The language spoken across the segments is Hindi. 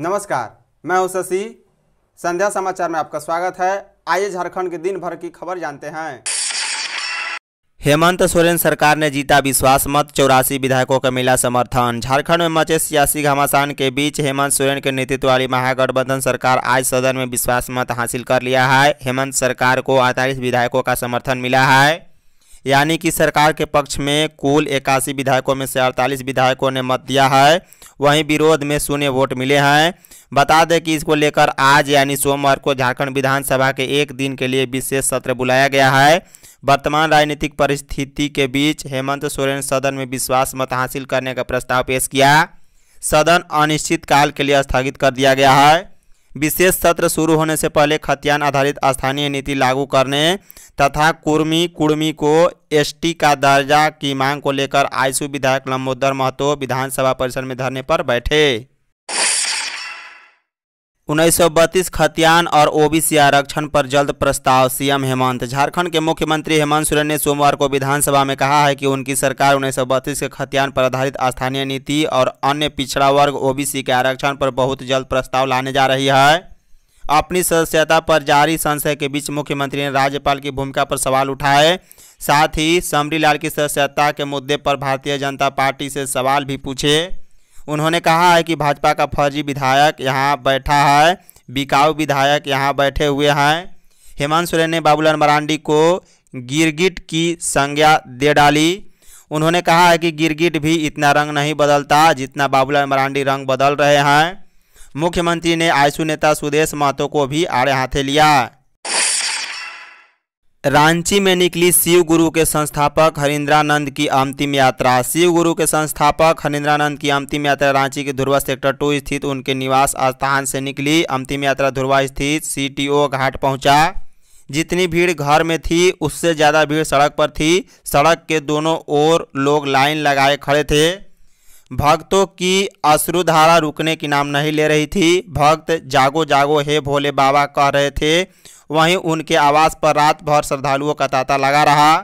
नमस्कार मैं हूं शशि संध्या समाचार में आपका स्वागत है आइए झारखंड के दिन भर की खबर जानते हैं हेमंत सोरेन सरकार ने जीता विश्वास मत चौरासी विधायकों का मिला समर्थन झारखंड में मचे सियासी घमासान के बीच हेमंत सोरेन के नेतृत्व वाली महागठबंधन सरकार आज सदन में विश्वास मत हासिल कर लिया है हेमंत सरकार को अड़तालीस विधायकों का समर्थन मिला है यानी कि सरकार के पक्ष में कुल इक्यासी विधायकों में से अड़तालीस विधायकों ने मत दिया है वहीं विरोध में शून्य वोट मिले हैं बता दें कि इसको लेकर आज यानी सोमवार को झारखंड विधानसभा के एक दिन के लिए विशेष सत्र बुलाया गया है वर्तमान राजनीतिक परिस्थिति के बीच हेमंत सोरेन सदन में विश्वास मत हासिल करने का प्रस्ताव पेश किया सदन अनिश्चित काल के लिए स्थगित कर दिया गया है विशेष सत्र शुरू होने से पहले खतियान आधारित स्थानीय नीति लागू करने तथा कुर्मी कुर्मी को एसटी का दर्जा की मांग को लेकर आयसू विधायक लंबोदर महतो विधानसभा परिसर में धरने पर बैठे उन्नीस खतियान और ओबीसी आरक्षण पर जल्द प्रस्ताव सीएम हेमंत झारखंड के मुख्यमंत्री हेमंत सोरेन ने सोमवार को विधानसभा में कहा है कि उनकी सरकार उन्नीस के खतियान पर आधारित स्थानीय नीति और अन्य पिछड़ा वर्ग ओबीसी के आरक्षण पर बहुत जल्द प्रस्ताव लाने जा रही है अपनी सदस्यता पर जारी संशय के बीच मुख्यमंत्री ने राज्यपाल की भूमिका पर सवाल उठाए साथ ही समरी लाल की सदस्यता के मुद्दे पर भारतीय जनता पार्टी से सवाल भी पूछे उन्होंने कहा है कि भाजपा का फर्जी विधायक यहाँ बैठा है बिकाऊ विधायक यहाँ बैठे हुए हैं हेमंत सोरेन ने बाबूलाल मरांडी को गिरगिट की संज्ञा दे डाली उन्होंने कहा है कि गिरगिट भी इतना रंग नहीं बदलता जितना बाबूलाल मरांडी रंग बदल रहे हैं मुख्यमंत्री ने आयसू नेता सुदेश महतो को भी आड़े हाथे लिया रांची में निकली शिव गुरु के संस्थापक हरिंद्रानंद की अंतिम यात्रा शिव गुरु के संस्थापक हरिंद्रानंद की अंतिम यात्रा रांची के ध्रुवा सेक्टर टू स्थित उनके निवास स्थान से निकली अंतिम यात्रा ध्रुवा स्थित सीटीओ घाट पहुंचा जितनी भीड़ घर में थी उससे ज़्यादा भीड़ सड़क पर थी सड़क के दोनों ओर लोग लाइन लगाए खड़े थे भक्तों की अश्रुधारा रुकने की नाम नहीं ले रही थी भक्त जागो जागो हे भोले बाबा कह रहे थे वहीं उनके आवास पर रात भर श्रद्धालुओं का तांता लगा रहा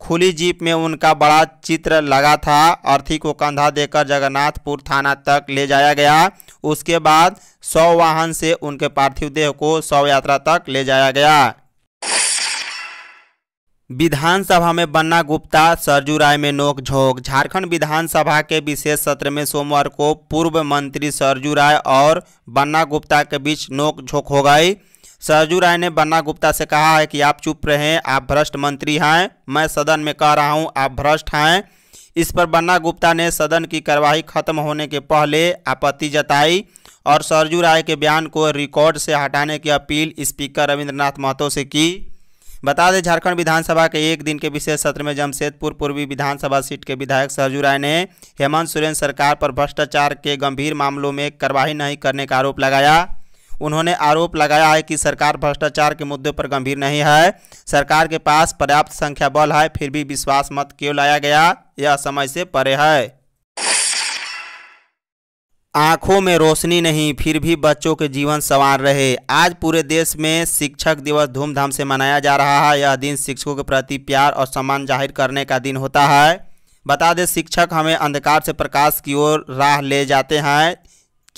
खुली जीप में उनका बड़ा चित्र लगा था अर्थी को कंधा देकर जगन्नाथपुर थाना तक ले जाया गया उसके बाद सौ वाहन से उनके पार्थिव देह को सौ यात्रा तक ले जाया गया विधानसभा में बन्ना गुप्ता सरजू राय में नोकझोंक झारखंड विधानसभा के विशेष सत्र में सोमवार को पूर्व मंत्री सरजू राय और बन्ना गुप्ता के बीच नोकझोंक हो गई सरजू राय ने बन्ना गुप्ता से कहा है कि आप चुप रहें आप भ्रष्ट मंत्री हैं मैं सदन में कह रहा हूं आप भ्रष्ट हैं इस पर बन्ना गुप्ता ने सदन की कार्यवाही खत्म होने के पहले आपत्ति जताई और सरजू राय के बयान को रिकॉर्ड से हटाने की अपील स्पीकर रविंद्रनाथ महतो से की बता दें झारखंड विधानसभा के एक दिन के विशेष सत्र में जमशेदपुर पूर्वी विधानसभा सीट के विधायक सरजू राय ने हेमंत सोरेन सरकार पर भ्रष्टाचार के गंभीर मामलों में कार्रवाई नहीं करने का आरोप लगाया उन्होंने आरोप लगाया है कि सरकार भ्रष्टाचार के मुद्दे पर गंभीर नहीं है सरकार के पास पर्याप्त संख्या बल है फिर भी विश्वास मत क्यों लाया गया यह समय से परे है आंखों में रोशनी नहीं फिर भी बच्चों के जीवन संवार रहे आज पूरे देश में शिक्षक दिवस धूमधाम से मनाया जा रहा है यह दिन शिक्षकों के प्रति प्यार और सम्मान जाहिर करने का दिन होता है बता दें शिक्षक हमें अंधकार से प्रकाश की ओर राह ले जाते हैं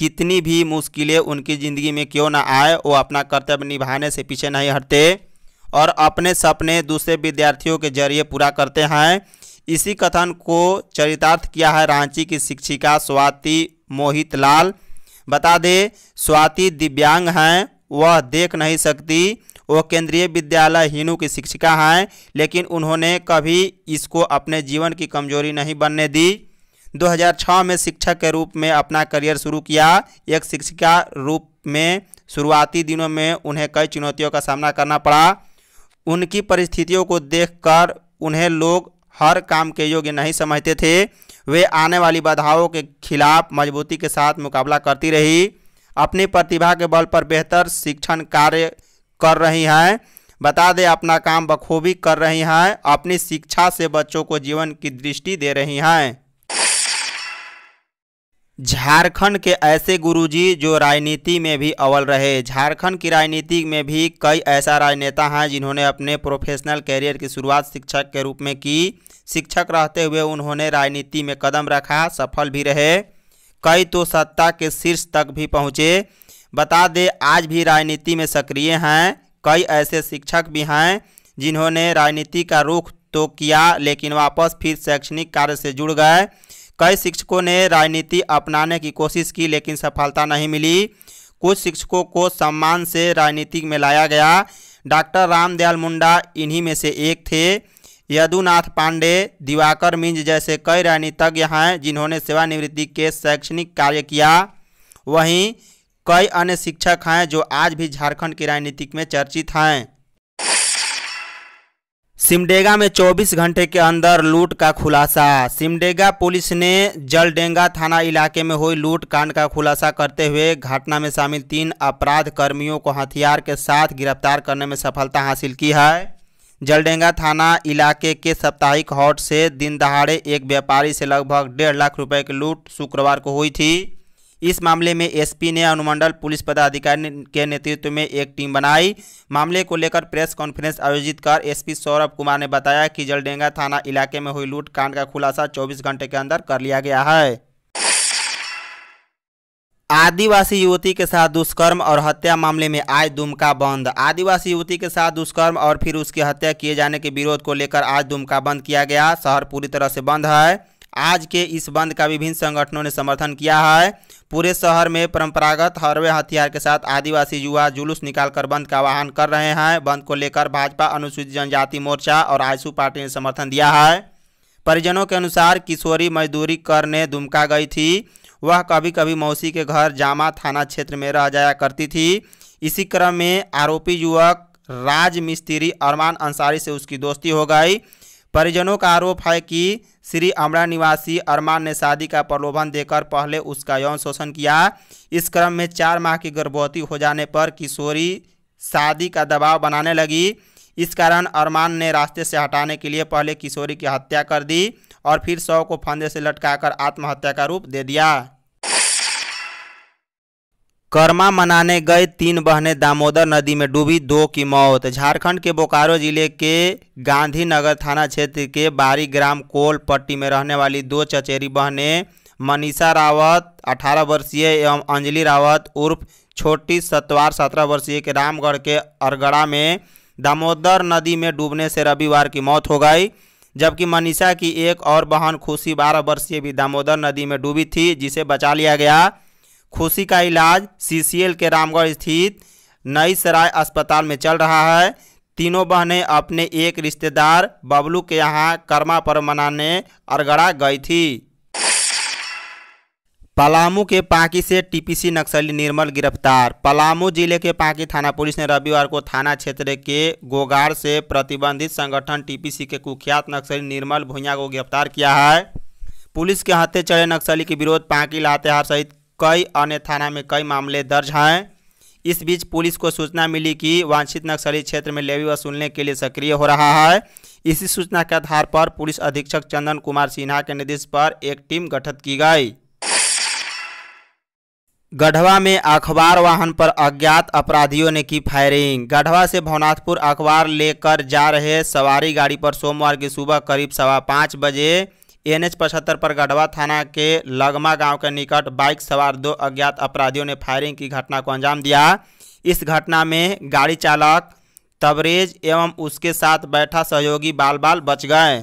कितनी भी मुश्किलें उनकी ज़िंदगी में क्यों ना आए वो अपना कर्तव्य निभाने से पीछे नहीं हटते और अपने सपने दूसरे विद्यार्थियों के जरिए पूरा करते हैं इसी कथन को चरितार्थ किया है रांची की शिक्षिका स्वाति मोहित लाल बता दे स्वाति दिव्यांग हैं वह देख नहीं सकती वो केंद्रीय विद्यालय हिनू की शिक्षिका हैं लेकिन उन्होंने कभी इसको अपने जीवन की कमजोरी नहीं बनने दी 2006 में शिक्षक के रूप में अपना करियर शुरू किया एक शिक्षिका रूप में शुरुआती दिनों में उन्हें कई चुनौतियों का सामना करना पड़ा उनकी परिस्थितियों को देखकर उन्हें लोग हर काम के योग्य नहीं समझते थे वे आने वाली बाधाओं के खिलाफ मजबूती के साथ मुकाबला करती रही अपनी प्रतिभा के बल पर बेहतर शिक्षण कार्य कर रही हैं बता दें अपना काम बखूबी कर रही हैं अपनी शिक्षा से बच्चों को जीवन की दृष्टि दे रही हैं झारखंड के ऐसे गुरुजी जो राजनीति में भी अव्वल रहे झारखंड की राजनीति में भी कई ऐसा राजनेता हैं जिन्होंने अपने प्रोफेशनल कैरियर की शुरुआत शिक्षक के रूप में की शिक्षक रहते हुए उन्होंने राजनीति में कदम रखा सफल भी रहे कई तो सत्ता के शीर्ष तक भी पहुँचे बता दें आज भी राजनीति में सक्रिय हैं कई ऐसे शिक्षक भी हैं जिन्होंने राजनीति का रुख तो किया लेकिन वापस फिर शैक्षणिक कार्य से जुड़ गए कई शिक्षकों ने राजनीति अपनाने की कोशिश की लेकिन सफलता नहीं मिली कुछ शिक्षकों को सम्मान से राजनीति में लाया गया डॉक्टर रामदयाल मुंडा इन्हीं में से एक थे यदुनाथ पांडे दिवाकर मिंज जैसे कई राजनीतिज्ञ हैं जिन्होंने सेवानिवृत्ति के शैक्षणिक कार्य किया वहीं कई अन्य शिक्षक हैं जो आज भी झारखंड की राजनीति में चर्चित हैं सिमडेगा में 24 घंटे के अंदर लूट का खुलासा सिमडेगा पुलिस ने जलडेंगा थाना इलाके में हुई लूट कांड का खुलासा करते हुए घटना में शामिल तीन अपराध कर्मियों को हथियार के साथ गिरफ्तार करने में सफलता हासिल की है जलडेंगा थाना इलाके के साप्ताहिक हॉट से दिन दहाड़े एक व्यापारी से लगभग डेढ़ लाख रुपए की लूट शुक्रवार को हुई थी इस मामले में एसपी ने अनुमंडल पुलिस पदाधिकारी के नेतृत्व में एक टीम बनाई मामले को लेकर प्रेस कॉन्फ्रेंस आयोजित कर एसपी सौरभ कुमार ने बताया कि जलडेंगा थाना इलाके में हुई लूट कांड का खुलासा चौबीस घंटे के अंदर कर लिया गया है आदिवासी युवती के साथ दुष्कर्म और हत्या मामले में आज दुमका बंद आदिवासी युवती के साथ दुष्कर्म और फिर उसकी हत्या किए जाने के विरोध को लेकर आज दुमका बंद किया गया शहर पूरी तरह से बंद है आज के इस बंद का विभिन्न संगठनों ने समर्थन किया है पूरे शहर में परंपरागत हरवे हथियार के साथ आदिवासी युवा जुलूस निकालकर बंद का आह्वान कर रहे हैं बंद को लेकर भाजपा अनुसूचित जनजाति मोर्चा और आयसू पार्टी ने समर्थन दिया है परिजनों के अनुसार किशोरी मजदूरी करने दुमका गई थी वह कभी कभी मौसी के घर जामा थाना क्षेत्र में रह जाया करती थी इसी क्रम में आरोपी युवक राज मिस्त्री अरमान अंसारी से उसकी दोस्ती हो गई परिजनों का आरोप है कि श्री अमरा निवासी अरमान ने शादी का प्रलोभन देकर पहले उसका यौन शोषण किया इस क्रम में चार माह की गर्भवती हो जाने पर किशोरी शादी का दबाव बनाने लगी इस कारण अरमान ने रास्ते से हटाने के लिए पहले किशोरी की हत्या कर दी और फिर शव को फंदे से लटकाकर आत्महत्या का रूप दे दिया कर्मा मनाने गए तीन बहनें दामोदर नदी में डूबी दो की मौत झारखंड के बोकारो जिले के गांधीनगर थाना क्षेत्र के बारी ग्राम कोल पट्टी में रहने वाली दो चचेरी बहनें मनीषा रावत 18 वर्षीय एवं अंजलि रावत उर्फ छोटी सतवार 17 वर्षीय के रामगढ़ के अरगड़ा में दामोदर नदी में डूबने से रविवार की मौत हो गई जबकि मनीषा की एक और बहन खुशी बारह वर्षीय भी दामोदर नदी में डूबी थी जिसे बचा लिया गया खुशी का इलाज सीसीएल के रामगढ़ स्थित नई सराय अस्पताल में चल रहा है तीनों बहनें अपने एक रिश्तेदार बबलू के यहाँ कर्मा पर्व मनाने अरगड़ा गई थी पलामू के पाकी से टीपीसी नक्सली निर्मल गिरफ्तार पलामू जिले के पाकी थाना पुलिस ने रविवार को थाना क्षेत्र के गोगाड़ से प्रतिबंधित संगठन टीपीसी के कुख्यात नक्सली निर्मल भुइया को गिरफ्तार किया है पुलिस के हाथे चढ़े नक्सली के विरोध पाकी लातेहार सहित कई अन्य थाना में कई मामले दर्ज हैं इस बीच पुलिस को सूचना मिली कि वांछित नक्सली क्षेत्र में लेवी वसूलने के लिए सक्रिय हो रहा है इसी सूचना के आधार पर पुलिस अधीक्षक चंदन कुमार सिन्हा के निर्देश पर एक टीम गठित की गई गढ़वा में अखबार वाहन पर अज्ञात अपराधियों ने की फायरिंग गढ़वा से भवनाथपुर अखबार लेकर जा रहे सवारी गाड़ी पर सोमवार की सुबह करीब सवा पाँच बजे एन एच पचहत्तर पर गढ़वा थाना के लगमा गांव के निकट बाइक सवार दो अज्ञात अपराधियों ने फायरिंग की घटना को अंजाम दिया इस घटना में गाड़ी चालक तबरेज एवं उसके साथ बैठा सहयोगी बाल बाल बच गए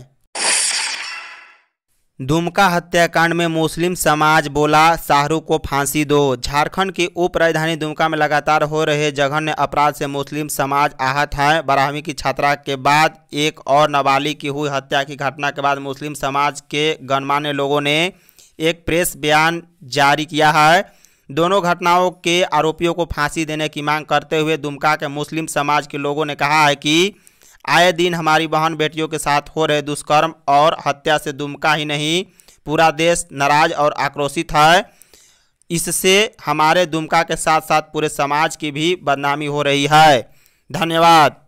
दुमका हत्याकांड में मुस्लिम समाज बोला शाहरुख को फांसी दो झारखंड की उप राजधानी दुमका में लगातार हो रहे जघन्य अपराध से मुस्लिम समाज आहत है बारहवीं की छात्रा के बाद एक और नाबालिग की हुई हत्या की घटना के बाद मुस्लिम समाज के गणमान्य लोगों ने एक प्रेस बयान जारी किया है दोनों घटनाओं के आरोपियों को फांसी देने की मांग करते हुए दुमका के मुस्लिम समाज के लोगों ने कहा है कि आए दिन हमारी बहन बेटियों के साथ हो रहे दुष्कर्म और हत्या से दुमका ही नहीं पूरा देश नाराज और आक्रोशित है इससे हमारे दुमका के साथ साथ पूरे समाज की भी बदनामी हो रही है धन्यवाद